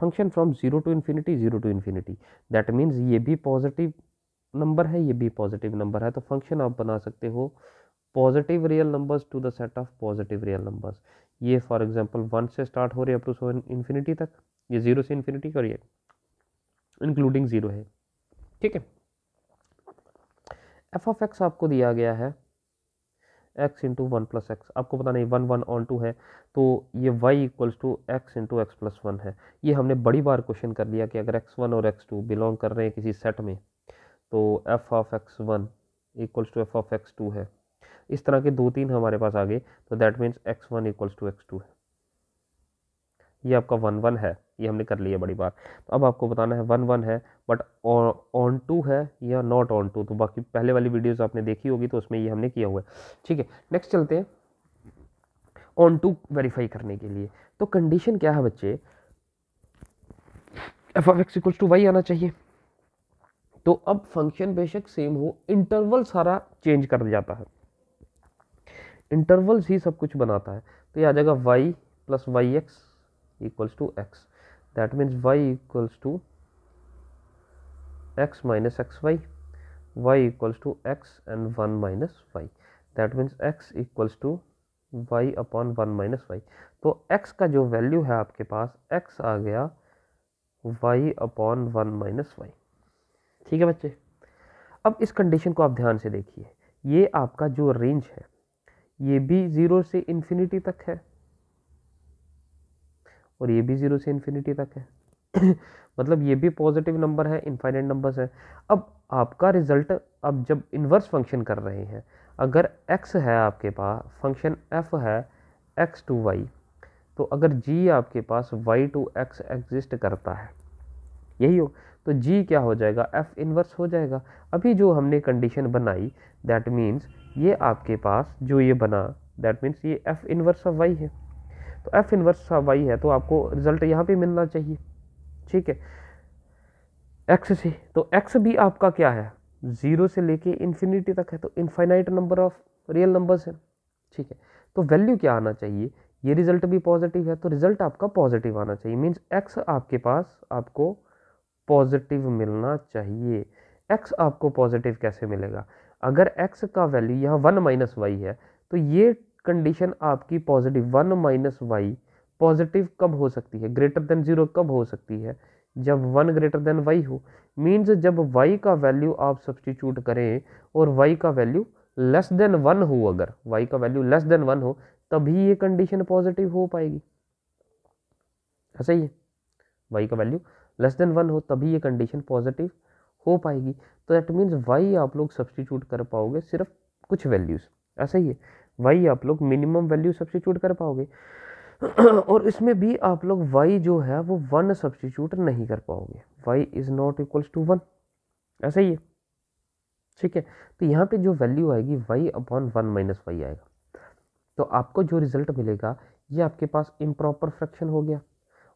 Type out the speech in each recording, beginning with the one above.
function from zero to infinity zero to infinity that means ये भी positive number है ये भी पॉजिटिव नंबर है तो फंक्शन आप बना सकते हो positive real numbers to the set of positive real numbers ये फॉर एग्जांपल वन से स्टार्ट हो रही है अप टू तो सो इन्फिनिटी तक ये जीरो से इन्फिनिटी करिए इंक्लूडिंग ज़ीरो है ठीक है एफ ऑफ एक्स आपको दिया गया है x into one plus x आपको पता नहीं वन वन ऑन टू है तो ये y equals to x into x plus one है ये हमने बड़ी बार क्वेश्चन कर लिया कि अगर एक्स वन और एक्स टू बिलोंग कर रहे हैं किसी सेट में तो f of x one equals to f of x two है इस तरह के दो तीन हमारे पास आ गए तो that means x one equals to x two है ये आपका वन वन है ये हमने कर लिया बड़ी बार तो अब आपको बताना है वन वन है बट ऑन टू है या नॉट ऑन टू तो बाकी पहले वाली वीडियोस आपने देखी होगी तो उसमें ये हमने किया हुआ है ठीक है नेक्स्ट चलते हैं ऑन टू वेरीफाई करने के लिए तो कंडीशन क्या है बच्चे f of x equals to y आना चाहिए तो अब फंक्शन बेशक सेम हो इंटरवल सारा चेंज कर जाता है इंटरवल्स ही सब कुछ बनाता है तो ये आ जाएगा y plus y x equals to x that means y equals to x minus xy y equals to x and 1 minus y that means x equals to y upon 1 minus y तो x का जो value है आपके पास x आ गया y upon one minus y ठीक है बच्चे अब इस कंडीशन को आप ध्यान से देखिए ये आपका जो रेंज है ये भी ज़ीरो से इन्फिनिटी तक है और ये भी ज़ीरो से इन्फिनिटी तक है मतलब ये भी पॉजिटिव नंबर है इनफाइनाइट नंबर्स है अब आपका रिजल्ट अब जब इन्वर्स फंक्शन कर रहे हैं अगर एक्स है आपके पास फंक्शन एफ़ है एक्स टू वाई तो अगर जी आपके पास वाई टू एक्स एग्जिस्ट करता है यही हो तो जी क्या हो जाएगा एफ़ इन्वर्स हो जाएगा अभी जो हमने कंडीशन बनाई दैट मीन्स ये आपके पास जो ये बना दैट मीन्स ये एफ़ इन्वर्स ऑफ वाई है तो एफ इनवर्स वाई है तो आपको रिजल्ट यहाँ पे मिलना चाहिए ठीक है एक्स से तो एक्स भी आपका क्या है ज़ीरो से लेके इन्फिनिटी तक है तो infinite number of real numbers है ठीक है तो वैल्यू क्या आना चाहिए ये रिज़ल्ट भी पॉजिटिव है तो रिज़ल्ट आपका पॉजिटिव आना चाहिए मीन्स एक्स आपके पास आपको पॉजिटिव मिलना चाहिए एक्स आपको पॉजिटिव कैसे मिलेगा अगर एक्स का वैल्यू यहाँ वन माइनस वाई है तो ये कंडीशन आपकी positive one minus y positive कब हो सकती है ग्रेटर देन ज़ीरो कब हो सकती है जब वन ग्रेटर देन वाई हो मीन्स जब वाई का वैल्यू आप सब्सटीट्यूट करें और वाई का वैल्यू लेस देन वन हो अगर वाई का वैल्यू लेस देन वन हो तभी ये कंडीशन पॉजिटिव हो पाएगी ऐसा ही है वाई का वैल्यू लेस देन वन हो तभी ये कंडीशन पॉजिटिव हो पाएगी तो दैट मीन्स वाई आप लोग सब्सटीट्यूट कर पाओगे सिर्फ कुछ वैल्यूज़ ऐसा ही है वाई आप लोग मिनिमम वैल्यू सब्सटीट्यूट कर पाओगे और इसमें भी आप लोग वाई जो है वो वन सब्सटीट्यूट नहीं कर पाओगे y is not equals to one ऐसा ही है ठीक है तो यहाँ पे जो वैल्यू आएगी y upon one minus y आएगा तो आपको जो रिजल्ट मिलेगा ये आपके पास इम्प्रॉपर फ्रैक्शन हो गया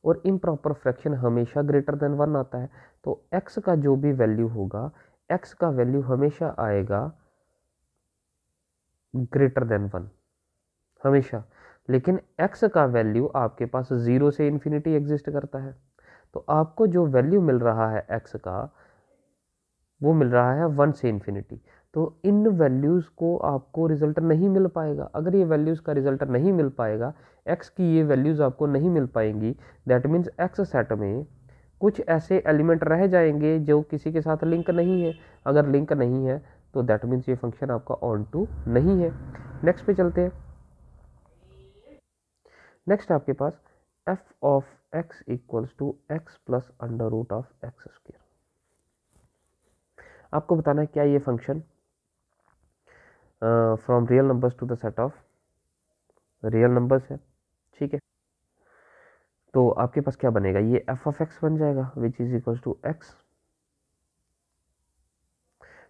और इम्प्रॉपर फ्रैक्शन हमेशा ग्रेटर देन वन आता है तो एक्स का जो भी वैल्यू होगा एक्स का वैल्यू हमेशा आएगा ग्रेटर देन वन हमेशा लेकिन एक्स का वैल्यू आपके पास ज़ीरो से इन्फिनिटी एग्जिस्ट करता है तो आपको जो वैल्यू मिल रहा है एक्स का वो मिल रहा है वन से इन्फिनिटी तो इन वैल्यूज़ को आपको रिजल्ट नहीं मिल पाएगा अगर ये वैल्यूज़ का रिजल्ट नहीं मिल पाएगा एक्स की ये वैल्यूज़ आपको नहीं मिल पाएंगी दैट मीन्स एक्स सेट में कुछ ऐसे एलिमेंट रह जाएंगे जो किसी के साथ लिंक नहीं है अगर लिंक नहीं है तो दैट मीन्स ये फंक्शन आपका ऑन टू नहीं है नेक्स्ट पे चलते हैं नेक्स्ट आपके पास f of x equals to x plus under root of x square आपको बताना है क्या ये function from real numbers to the set of real numbers है ठीक है तो आपके पास क्या बनेगा ये एफ ऑफ एक्स बन जाएगा which is equals to x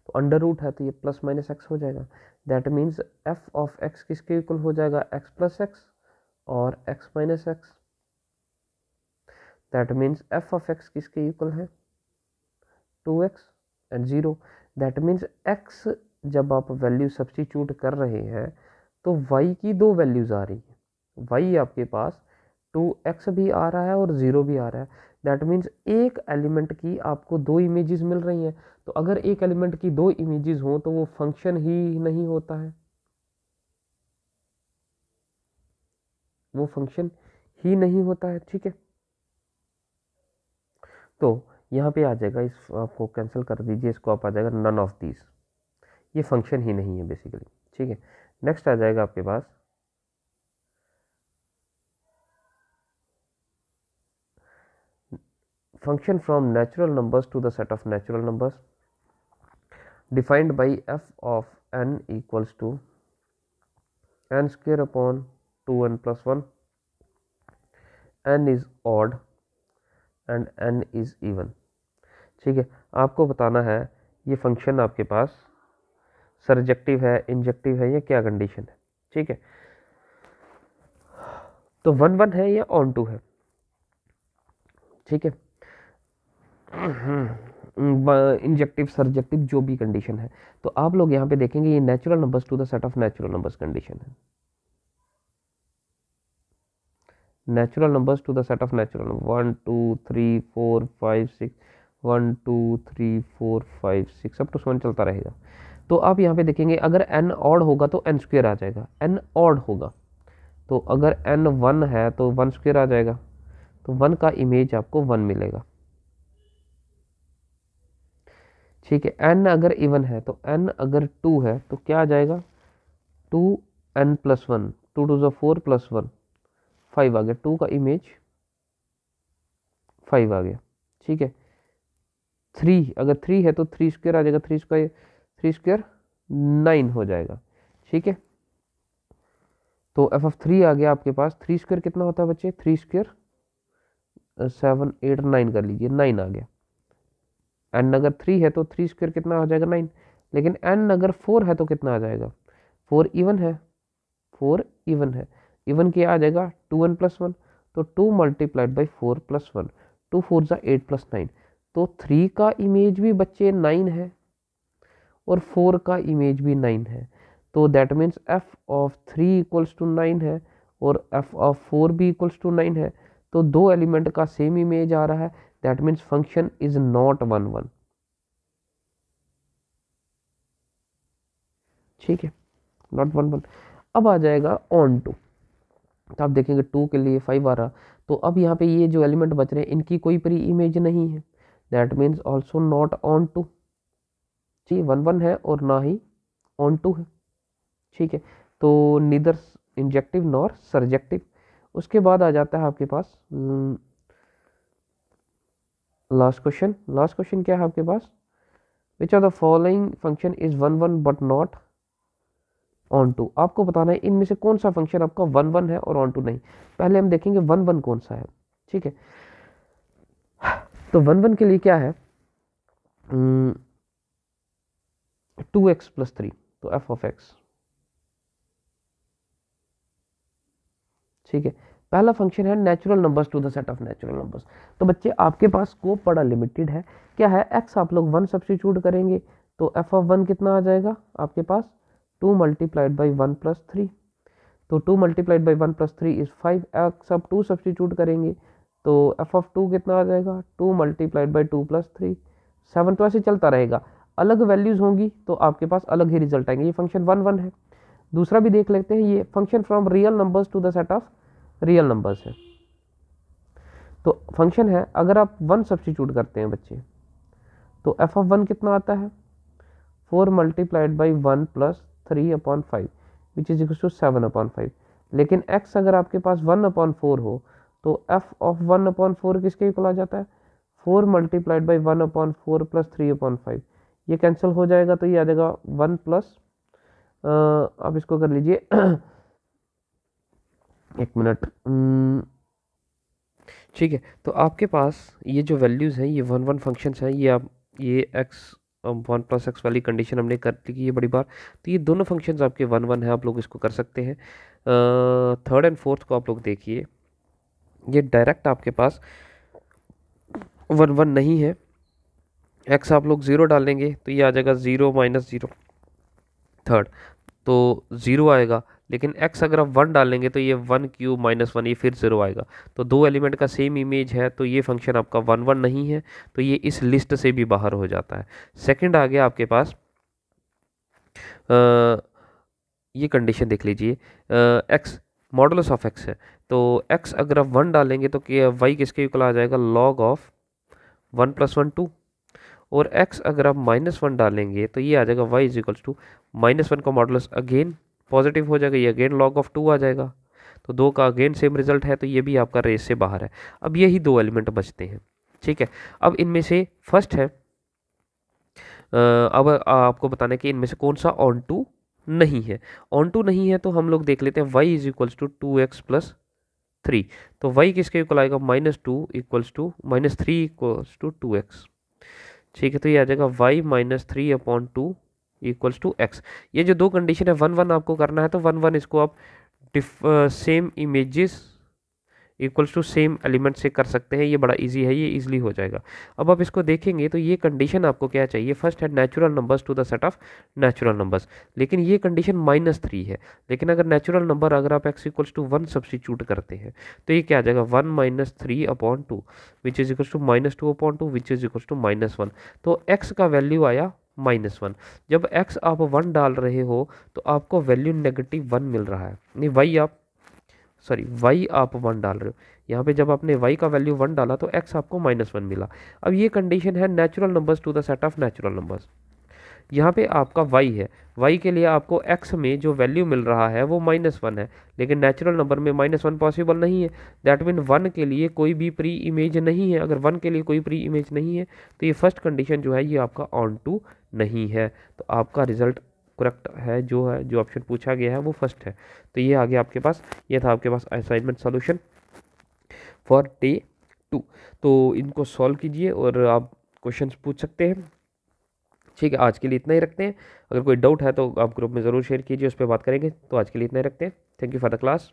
तो अंडर रूट है तो ये प्लस माइनस एक्स हो जाएगा that means f of x किसके इक्वल हो जाएगा एक्स प्लस एक्स और x minus x that means f of x किसके इक्वल है two x and zero that means x जब आप वैल्यू सब्सटीट्यूट कर रहे हैं तो वाई की दो वैल्यूज़ आ रही है वाई आपके पास टू एक्स भी आ रहा है और ज़ीरो भी आ रहा है दैट मीन्स एक एलिमेंट की आपको दो इमेजेस मिल रही हैं तो अगर एक एलिमेंट की दो इमेजेस हों तो वो फंक्शन ही नहीं होता है वो फंक्शन ही नहीं होता है ठीक है तो यहाँ पे आ जाएगा इस आपको कैंसिल कर दीजिए इसको आप आ जाएगा नन ऑफ दीज ये फंक्शन ही नहीं है बेसिकली ठीक है नेक्स्ट आ जाएगा आपके पास function from natural numbers to the set of natural numbers defined by f of n equals to n square upon 2n plus 1 n is odd and n is even ठीक है आपको बताना है ये फंक्शन आपके पास सरजेक्टिव है इंजेक्टिव है या क्या कंडीशन है ठीक है तो वन वन है या ऑन टू है ठीक है इंजेक्टिव सरजेक्टिव जो भी कंडीशन है तो आप लोग यहाँ पे देखेंगे ये natural numbers to the set of natural numbers condition है natural numbers to the set of natural one two three four five six one two three four five six अब टू तो सेवन चलता रहेगा तो आप यहाँ पे देखेंगे अगर एन ऑड होगा तो एन स्क्वेयर आ जाएगा एन ऑड होगा तो अगर एन वन है तो वन स्क्वेयर आ जाएगा तो वन का इमेज आपको वन मिलेगा ठीक है एन अगर इवन है तो एन अगर टू है तो क्या आ जाएगा two n plus one two two जो फोर प्लस वन फाइव आ गया टू का इमेज फाइव आ गया ठीक है थ्री अगर थ्री है तो थ्री स्क्वेयर आ जाएगा three square three square nine हो जाएगा ठीक है तो एफ एफ थ्री आ गया आपके पास थ्री स्क्वेयर कितना होता है बच्चे three square seven eight nine कर लीजिए नाइन आ गया एन अगर थ्री है तो थ्री स्क्वेयर कितना हो जाएगा नाइन लेकिन एन अगर फोर है तो कितना आ जाएगा फोर इवन है फोर इवन है इवन क्या आ जाएगा टू वन प्लस वन तो two multiplied by four plus one two four ज़ा एट प्लस नाइन तो थ्री का इमेज भी बच्चे नाइन है और फोर का इमेज भी नाइन है तो that means f of three equals to nine है और एफ ऑफ फोर भी इक्वल्स टू नाइन है तो दो एलिमेंट का सेम इमेज आ रहा है that means function is not one one ठीक है नॉट वन वन अब आ जाएगा ऑन टू तो आप देखेंगे टू के लिए फाइव आ रहा तो अब यहाँ पे ये जो एलिमेंट बच रहे हैं इनकी कोई प्री इमेज नहीं है that means also not onto g one one है और ना ही ऑन टू है ठीक है तो निदर इंजेक्टिव नॉर सर्जेक्टिव उसके बाद आ जाता है आपके पास लास्ट क्वेश्चन लास्ट क्वेश्चन क्या है आपके पास which are the following function is one one but not onto आपको बताना है इनमें से कौन सा फंक्शन आपका वन वन है और ऑन टू नहीं पहले हम देखेंगे वन वन कौन सा है ठीक है तो वन वन के लिए क्या है टू एक्स प्लस थ्री तो एफ ऑफ एक्स ठीक है पहला फंक्शन है natural numbers to the set of natural numbers तो बच्चे आपके पास स्कोप बड़ा लिमिटेड है क्या है एक्स आप लोग वन सब्सिट्यूट करेंगे तो एफ ऑफ वन कितना आ जाएगा आपके पास two multiplied by one plus three तो two multiplied by one plus three is five x आप टू सब्सटीट्यूट करेंगे तो एफ ऑफ टू कितना आ जाएगा two multiplied by two plus three seven तो ऐसे चलता रहेगा अलग वैल्यूज़ होंगी तो आपके पास अलग ही रिजल्ट आएंगे ये फंक्शन वन वन है दूसरा भी देख लेते हैं ये function from real numbers to the set of real numbers हैं तो फंक्शन है अगर आप वन सब्सटीट्यूट करते हैं बच्चे तो एफ ऑफ वन कितना आता है four multiplied by one plus three upon five which is equal to seven upon five लेकिन एक्स अगर आपके पास वन अपॉन फोर हो तो f of one upon four किसके इक्वल आ जाता है four multiplied by one upon four plus three upon five ये कैंसिल हो जाएगा तो ये आ जाएगा वन प्लस आप इसको कर लीजिए एक मिनट ठीक है तो आपके पास ये जो वैल्यूज़ हैं ये वन वन फंक्शन हैं ये आप ये एक्स वन प्लस एक्स वाली कंडीशन हमने कर ली है बड़ी बार तो ये दोनों फंक्शंस आपके वन वन हैं आप लोग इसको कर सकते हैं थर्ड एंड फोर्थ को आप लोग देखिए ये डायरेक्ट आपके पास वन वन नहीं है एक्स आप लोग ज़ीरो डालेंगे तो ये आ जाएगा ज़ीरो माइनस ज़ीरो थर्ड तो ज़ीरो आएगा लेकिन x अगर आप वन डालेंगे तो ये वन क्यूब माइनस वन ये फिर ज़ीरो आएगा तो दो एलिमेंट का सेम इमेज है तो ये फंक्शन आपका वन वन नहीं है तो ये इस लिस्ट से भी बाहर हो जाता है सेकंड आ गया आपके पास आ, ये कंडीशन देख लीजिए एक्स मॉडल्स ऑफ एक्स है तो एक्स अगर आप वन डालेंगे तो वाई किसके इक्वल आ जाएगा log of one plus one two और एक्स अगर आप माइनस वन डालेंगे तो ये आ जाएगा y is equals to minus one का मॉडल्स अगेन पॉजिटिव हो जाएगा ये अगेन लॉग ऑफ टू आ जाएगा तो दो का अगेन सेम रिजल्ट है तो ये भी आपका रेस से बाहर है अब यही दो एलिमेंट बचते हैं ठीक है अब इनमें से फर्स्ट है अब आपको बताने कि इनमें से कौन सा ऑन टू नहीं है ऑन टू नहीं है तो हम लोग देख लेते हैं y is equals to two x plus three तो वाई किसके इक्वल आएगा minus two equals to minus three equals to two x ठीक है तो ये आ जाएगा y minus three upon two equals to x ये जो दो कंडीशन है वन वन आपको करना है तो वन वन इसको आप डिफ same images equals to same element से कर सकते हैं ये बड़ा इजी है ये इजीली हो जाएगा अब आप इसको देखेंगे तो ये कंडीशन आपको क्या चाहिए फर्स्ट है natural numbers to the set of natural numbers लेकिन ये कंडीशन माइनस थ्री है लेकिन अगर नेचुरल नंबर अगर आप x equals to one substitute करते हैं तो ये क्या आ जाएगा one minus three upon two which is equals to minus two upon two which is equals to minus one तो एक्स का वैल्यू आया माइनस वन जब एक्स आप वन डाल रहे हो तो आपको वैल्यू नेगेटिव वन मिल रहा है नहीं वाई आप सॉरी वाई आप वन डाल रहे हो यहाँ पे जब आपने वाई का वैल्यू वन डाला तो एक्स आपको माइनस वन मिला अब ये कंडीशन है natural numbers to the set of natural numbers यहाँ पे आपका वाई है वाई के लिए आपको एक्स में जो वैल्यू मिल रहा है वो माइनस वन है लेकिन नेचुरल नंबर में माइनस वन पॉसिबल नहीं है दैट मीन वन के लिए कोई भी प्री इमेज नहीं है अगर वन के लिए कोई प्री इमेज नहीं है तो ये फर्स्ट कंडीशन जो है ये आपका ऑन टू नहीं है तो आपका रिजल्ट करेक्ट है जो है जो ऑप्शन पूछा गया है वो फर्स्ट है तो ये आ गया आपके पास ये था आपके पास assignment solution for day two तो इनको सॉल्व कीजिए और आप क्वेश्चंस पूछ सकते हैं ठीक है आज के लिए इतना ही रखते हैं अगर कोई डाउट है तो आप ग्रुप में ज़रूर शेयर कीजिए उस पर बात करेंगे तो आज के लिए इतना ही रखते हैं thank you for the class